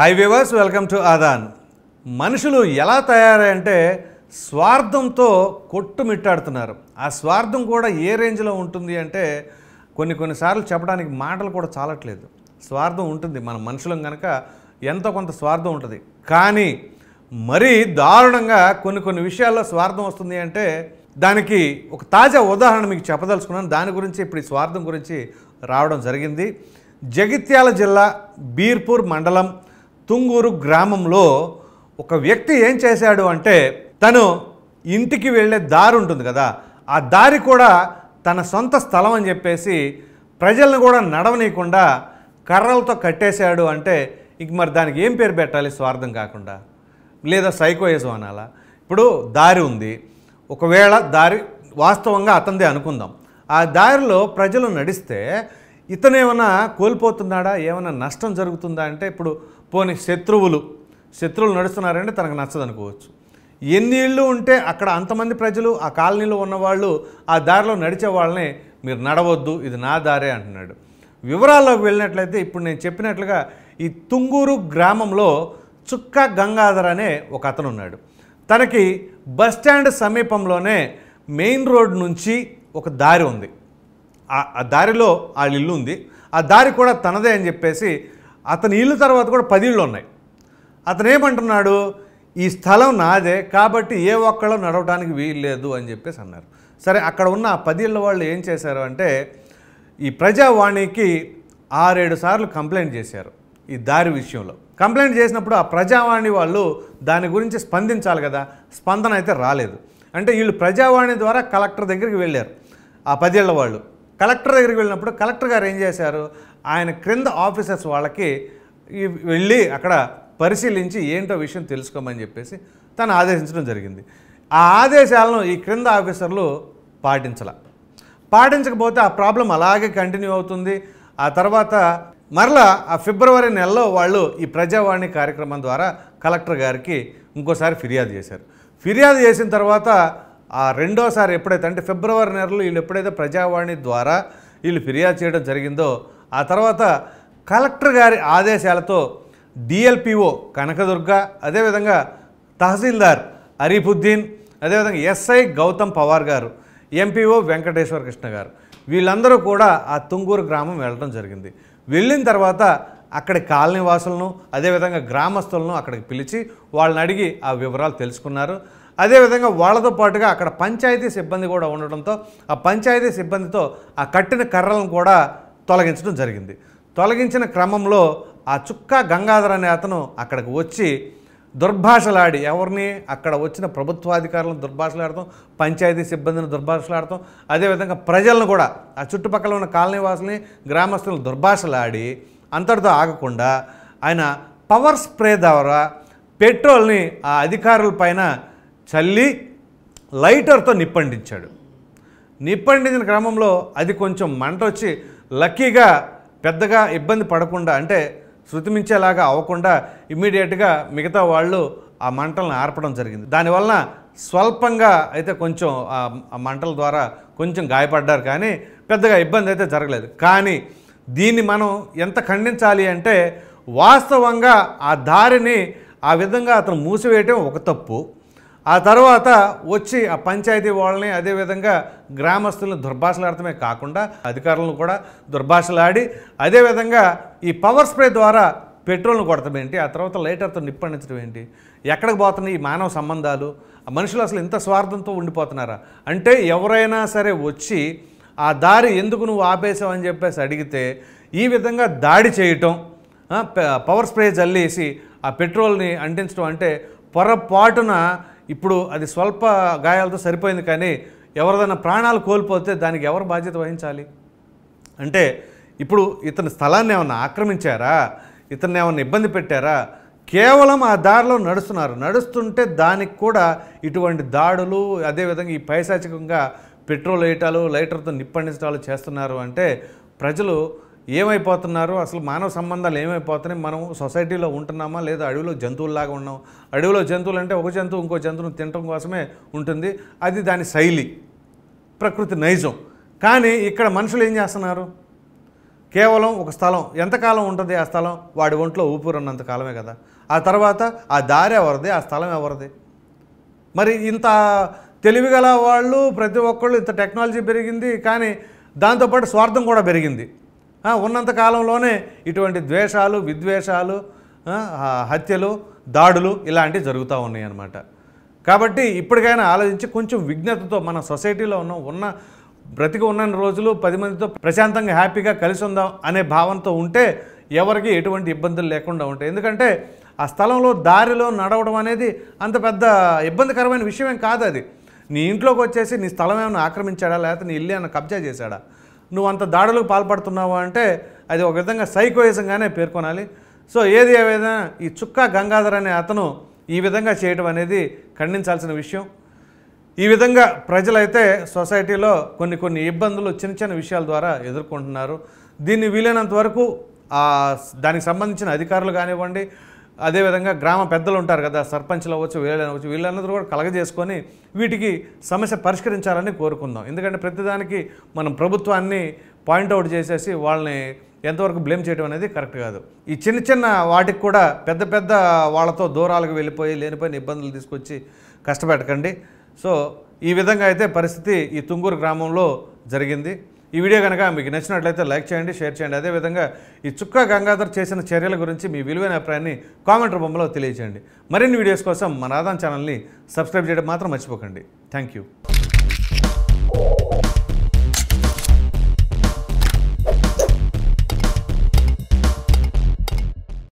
high viewers welcome to ఆదాన్ మనుషులు ఎలా తయారంటే స్వార్థంతో కొట్టుమిట్టాడుతున్నారు ఆ స్వార్థం కూడా ఏ రేంజ్లో ఉంటుంది అంటే కొన్ని కొన్నిసార్లు చెప్పడానికి మాటలు కూడా చాలట్లేదు స్వార్థం ఉంటుంది మన మనుషులం కనుక ఎంతో కొంత స్వార్థం ఉంటుంది కానీ మరీ దారుణంగా కొన్ని కొన్ని విషయాల్లో స్వార్థం వస్తుంది అంటే దానికి ఒక తాజా ఉదాహరణ మీకు చెప్పదలుచుకున్నాను దాని గురించి ఇప్పుడు ఈ స్వార్థం గురించి రావడం జరిగింది జగిత్యాల జిల్లా బీర్పూర్ మండలం తుంగూరు గ్రామంలో ఒక వ్యక్తి ఏం చేశాడు అంటే తను ఇంటికి వెళ్ళే దారి ఉంటుంది కదా ఆ దారి కూడా తన సొంత స్థలం అని చెప్పేసి ప్రజలను కూడా నడవనీయకుండా కర్రలతో కట్టేశాడు అంటే ఇక మరి దానికి ఏం పేరు పెట్టాలి స్వార్థం కాకుండా లేదా సైకోయిజం అనాలా ఇప్పుడు దారి ఉంది ఒకవేళ దారి వాస్తవంగా అతనిదే అనుకుందాం ఆ దారిలో ప్రజలు నడిస్తే ఇతను ఏమైనా కోల్పోతున్నాడా ఏమైనా నష్టం జరుగుతుందా అంటే ఇప్పుడు పోని శత్రువులు శత్రువులు నడుస్తున్నారంటే తనకు నచ్చదనుకోవచ్చు ఎన్ని ఇళ్ళు ఉంటే అక్కడ అంతమంది ప్రజలు ఆ కాలనీలో ఉన్నవాళ్ళు ఆ దారిలో నడిచే వాళ్ళని మీరు నడవద్దు ఇది నా దారే అంటున్నాడు వివరాల్లోకి వెళ్ళినట్లయితే ఇప్పుడు నేను చెప్పినట్లుగా ఈ తుంగూరు గ్రామంలో చుక్క గంగాధర్ అనే ఒక అతను ఉన్నాడు తనకి బస్ స్టాండ్ సమీపంలోనే మెయిన్ రోడ్ నుంచి ఒక దారి ఉంది ఆ దారిలో వాళ్ళ ఇల్లు ఉంది ఆ దారి కూడా తనదే అని చెప్పేసి అతని ఇల్లు తర్వాత కూడా పది ఇళ్ళు ఉన్నాయి అతను ఏమంటున్నాడు ఈ స్థలం నాదే కాబట్టి ఏ ఒక్కళ్ళు నడవడానికి వీల్లేదు అని చెప్పేసి అన్నారు సరే అక్కడ ఉన్న ఆ పదిళ్ళ వాళ్ళు ఏం చేశారు అంటే ఈ ప్రజావాణికి ఆరేడు సార్లు కంప్లైంట్ చేశారు ఈ దారి విషయంలో కంప్లైంట్ చేసినప్పుడు ఆ ప్రజావాణి వాళ్ళు దాని గురించి స్పందించాలి కదా స్పందన అయితే రాలేదు అంటే వీళ్ళు ప్రజావాణి ద్వారా కలెక్టర్ దగ్గరికి వెళ్ళారు ఆ పదేళ్ల వాళ్ళు కలెక్టర్ దగ్గరికి వెళ్ళినప్పుడు కలెక్టర్ గారు ఏం చేశారు ఆయన క్రింద ఆఫీసర్స్ వాళ్ళకి వెళ్ళి అక్కడ పరిశీలించి ఏంటో విషయం తెలుసుకోమని చెప్పేసి తను ఆదేశించడం జరిగింది ఆ ఆదేశాలను ఈ క్రింద ఆఫీసర్లు పాటించాల పాటించకపోతే ఆ ప్రాబ్లం అలాగే కంటిన్యూ అవుతుంది ఆ తర్వాత మరలా ఆ ఫిబ్రవరి నెలలో వాళ్ళు ఈ ప్రజావాణి కార్యక్రమం ద్వారా కలెక్టర్ గారికి ఇంకోసారి ఫిర్యాదు చేశారు ఫిర్యాదు చేసిన తర్వాత ఆ రెండోసారి ఎప్పుడైతే అంటే ఫిబ్రవరి నెలలో వీళ్ళు ఎప్పుడైతే ప్రజావాణి ద్వారా వీళ్ళు ఫిర్యాదు చేయడం జరిగిందో ఆ తర్వాత కలెక్టర్ గారి ఆదేశాలతో డిఎల్పిఓ కనకదుర్గ అదేవిధంగా తహసీల్దార్ అరీఫుద్దీన్ అదేవిధంగా ఎస్ఐ గౌతమ్ పవార్ గారు ఎంపీఓ వెంకటేశ్వర కృష్ణ గారు వీళ్ళందరూ కూడా ఆ తుంగూరు గ్రామం వెళ్ళడం జరిగింది వెళ్ళిన తర్వాత అక్కడి కాలనీ వాసులను అదేవిధంగా గ్రామస్తులను అక్కడికి పిలిచి వాళ్ళని అడిగి ఆ వివరాలు తెలుసుకున్నారు అదేవిధంగా వాళ్ళతో పాటుగా అక్కడ పంచాయతీ సిబ్బంది కూడా ఉండడంతో ఆ పంచాయతీ సిబ్బందితో ఆ కట్టిన కర్రలను కూడా తొలగించడం జరిగింది తొలగించిన క్రమంలో ఆ చుక్క గంగాధర్ అనే అతను అక్కడికి వచ్చి దుర్భాషలాడి ఎవరిని అక్కడ వచ్చిన ప్రభుత్వాధికారులను దుర్భాషలాడతాం పంచాయతీ సిబ్బందిని దుర్భాషలాడతాం అదేవిధంగా ప్రజలను కూడా ఆ చుట్టుపక్కల ఉన్న కాలనీవాసుల్ని గ్రామస్తులను దుర్భాషలాడి అంతటితో ఆగకుండా ఆయన పవర్ స్ప్రే ద్వారా పెట్రోల్ని ఆ అధికారుల పైన చల్లి లైటర్తో నిప్పండించాడు నిప్పండించిన క్రమంలో అది కొంచెం మంట వచ్చి లక్కీగా పెద్దగా ఇబ్బంది పడకుండా అంటే శృతిమించేలాగా అవ్వకుండా ఇమ్మీడియట్గా మిగతా వాళ్ళు ఆ మంటలను ఆర్పడం జరిగింది దానివలన స్వల్పంగా అయితే కొంచెం ఆ మంటల ద్వారా కొంచెం గాయపడ్డారు కానీ పెద్దగా ఇబ్బంది అయితే జరగలేదు కానీ దీన్ని మనం ఎంత ఖండించాలి అంటే వాస్తవంగా ఆ దారిని ఆ విధంగా అతను మూసివేయటం ఒక తప్పు ఆ తర్వాత వచ్చి ఆ పంచాయతీ వాళ్ళని అదేవిధంగా గ్రామస్తులను దుర్భాషలాడటమే కాకుండా అధికారులను కూడా దుర్భాషలాడి అదేవిధంగా ఈ పవర్ స్ప్రే ద్వారా పెట్రోల్ను కొడతాం ఏంటి ఆ తర్వాత లైటర్తో నిప్పండించడం ఏంటి ఎక్కడికి పోతున్నాయి ఈ మానవ సంబంధాలు మనుషులు అసలు ఇంత స్వార్థంతో ఉండిపోతున్నారా అంటే ఎవరైనా సరే వచ్చి ఆ దారి ఎందుకు నువ్వు ఆపేసావు అని చెప్పేసి అడిగితే ఈ విధంగా దాడి చేయటం పవర్ స్ప్రే చల్లేసి ఆ పెట్రోల్ని అంటించడం అంటే పొరపాటున ఇప్పుడు అది స్వల్ప గాయాలతో సరిపోయింది కానీ ఎవరిదైనా ప్రాణాలు కోల్పోతే దానికి ఎవరు బాధ్యత వహించాలి అంటే ఇప్పుడు ఇతని స్థలాన్ని ఏమన్నా ఆక్రమించారా ఇతన్ని ఏమన్నా ఇబ్బంది పెట్టారా కేవలం ఆ దారిలో నడుస్తున్నారు నడుస్తుంటే దానికి కూడా ఇటువంటి దాడులు అదేవిధంగా ఈ పైశాచికంగా పెట్రోల్ వేయటాలు లైటర్తో నిప్పండించడాలు చేస్తున్నారు అంటే ప్రజలు ఏమైపోతున్నారు అసలు మానవ సంబంధాలు ఏమైపోతున్నాయి మనం సొసైటీలో ఉంటున్నామా లేదా అడవిలో జంతువుల్లాగా ఉన్నాం అడవిలో జంతువులు అంటే ఒక జంతువు ఇంకో జంతువును తినటం కోసమే ఉంటుంది అది దాని శైలి ప్రకృతి నైజం కానీ ఇక్కడ మనుషులు ఏం చేస్తున్నారు కేవలం ఒక స్థలం ఎంతకాలం ఉంటుంది ఆ స్థలం వాడి ఒంట్లో ఊపిరి ఉన్నంత కాలమే కదా ఆ తర్వాత ఆ దారి ఎవరిది ఆ స్థలం ఎవరిది మరి ఇంత తెలివిగల వాళ్ళు ప్రతి ఒక్కళ్ళు ఇంత టెక్నాలజీ పెరిగింది కానీ దాంతోపాటు స్వార్థం కూడా పెరిగింది ఉన్నంత కాలంలోనే ఇటువంటి ద్వేషాలు విద్వేషాలు హత్యలు దాడులు ఇలాంటివి జరుగుతూ ఉన్నాయి అన్నమాట కాబట్టి ఇప్పటికైనా ఆలోచించి కొంచెం విజ్ఞతతో మన సొసైటీలో ఉన్న ఉన్న బ్రతికి ఉన్న రోజులు పది మందితో ప్రశాంతంగా హ్యాపీగా కలిసి ఉందాం అనే భావంతో ఉంటే ఎవరికి ఎటువంటి ఇబ్బందులు లేకుండా ఉంటాయి ఎందుకంటే ఆ స్థలంలో దారిలో నడవడం అనేది అంత పెద్ద ఇబ్బందికరమైన విషయం ఏం కాదు అది నీ ఇంట్లోకి వచ్చేసి నీ స్థలం ఏమైనా ఆక్రమించాడా లేకపోతే నీ ఇల్లు ఏమైనా కబ్జా చేశాడా నువ్వు అంత దాడులకు పాల్పడుతున్నావు అంటే అది ఒక విధంగా సైకోయిజంగానే పేర్కొనాలి సో ఏది ఏదైనా ఈ చుక్కా గంగాధర్ అనే అతను ఈ విధంగా చేయటం అనేది ఖండించాల్సిన విషయం ఈ విధంగా ప్రజలైతే సొసైటీలో కొన్ని కొన్ని ఇబ్బందులు చిన్న చిన్న విషయాల ద్వారా ఎదుర్కొంటున్నారు దీన్ని వీలైనంత వరకు దానికి సంబంధించిన అధికారులు కానివ్వండి అదేవిధంగా గ్రామ పెద్దలు ఉంటారు కదా సర్పంచ్లు అవ్వచ్చు వీళ్ళని అవ్వచ్చు వీళ్ళందరూ కూడా కలగజేసుకొని వీటికి సమస్య పరిష్కరించాలని కోరుకుందాం ఎందుకంటే ప్రతిదానికి మనం ప్రభుత్వాన్ని పాయింట్అవుట్ చేసేసి వాళ్ళని ఎంతవరకు బ్లేమ్ చేయడం అనేది కరెక్ట్ కాదు ఈ చిన్న చిన్న వాటికి కూడా పెద్ద పెద్ద వాళ్ళతో దూరాలకు వెళ్ళిపోయి లేనిపోయిన ఇబ్బందులు తీసుకొచ్చి కష్టపెట్టకండి సో ఈ విధంగా అయితే పరిస్థితి ఈ తుంగూరు గ్రామంలో జరిగింది ఈ వీడియో కనుక మీకు నచ్చినట్లయితే లైక్ చేయండి షేర్ చేయండి అదేవిధంగా ఈ చుక్క గంగాధర్ చేసిన చర్యల గురించి మీ విలువైన అభిప్రాయాన్ని కామెంట్ రూపంలో తెలియజేయండి మరిన్ని వీడియోస్ కోసం మన ఆదాన్ ఛానల్ని సబ్స్క్రైబ్ చేయడం మాత్రం మర్చిపోకండి థ్యాంక్ యూ